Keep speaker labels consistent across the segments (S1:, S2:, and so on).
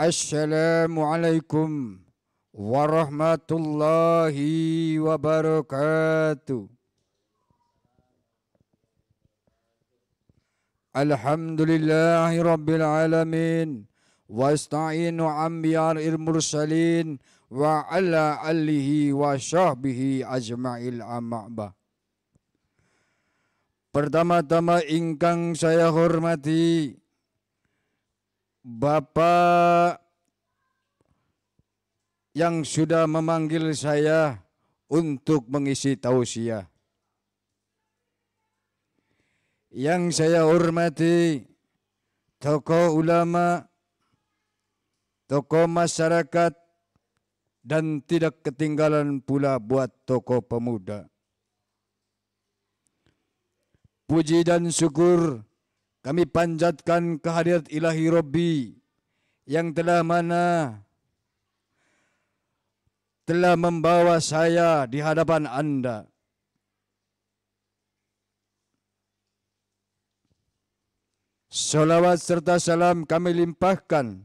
S1: Assalamualaikum warahmatullahi wabarakatuh. Alhamdulillahi rabbil alamin. Wasta'inu ambiyar mursalin wa ala alihi wa sahbihi ajma'il ama'bah. Pertama-tama ingkang saya hormati Bapak yang sudah memanggil saya untuk mengisi tausiah. Yang saya hormati tokoh ulama, tokoh masyarakat, dan tidak ketinggalan pula buat tokoh pemuda. Puji dan syukur kami panjatkan kehadirat ilahi Rabbi yang telah mana telah membawa saya di hadapan anda. Salawat serta salam kami limpahkan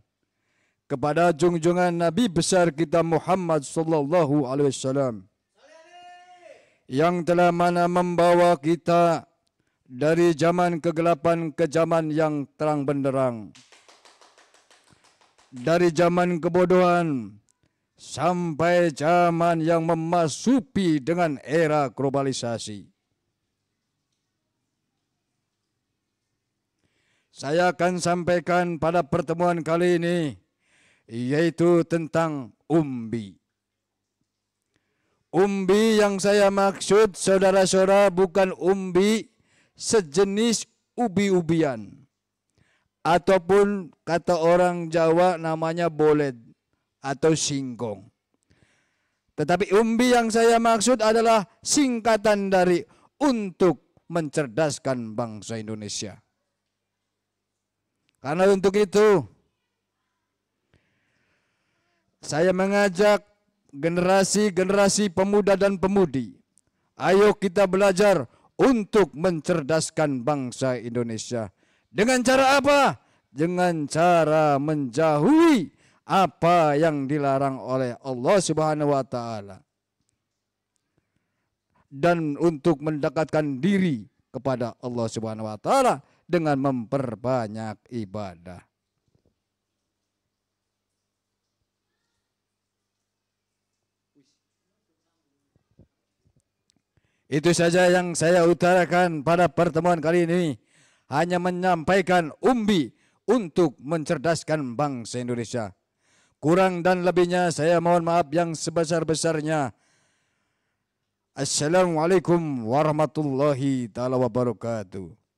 S1: kepada junjungan Nabi besar kita Muhammad sallallahu alaihi wasallam yang telah mana membawa kita dari zaman kegelapan ke zaman yang terang benderang. Dari zaman kebodohan sampai zaman yang memasuki dengan era globalisasi. Saya akan sampaikan pada pertemuan kali ini yaitu tentang umbi. Umbi yang saya maksud saudara-saudara bukan umbi sejenis ubi-ubian. Ataupun kata orang Jawa namanya boled atau singkong. Tetapi umbi yang saya maksud adalah singkatan dari untuk mencerdaskan bangsa Indonesia. Karena untuk itu, saya mengajak generasi-generasi pemuda dan pemudi, ayo kita belajar untuk mencerdaskan bangsa Indonesia. Dengan cara apa? Dengan cara menjauhi apa yang dilarang oleh Allah Subhanahu wa taala. Dan untuk mendekatkan diri kepada Allah Subhanahu wa taala dengan memperbanyak ibadah. Itu saja yang saya utarakan pada pertemuan kali ini. Hanya menyampaikan umbi untuk mencerdaskan bangsa Indonesia. Kurang dan lebihnya saya mohon maaf yang sebesar-besarnya. Assalamualaikum warahmatullahi taala wabarakatuh.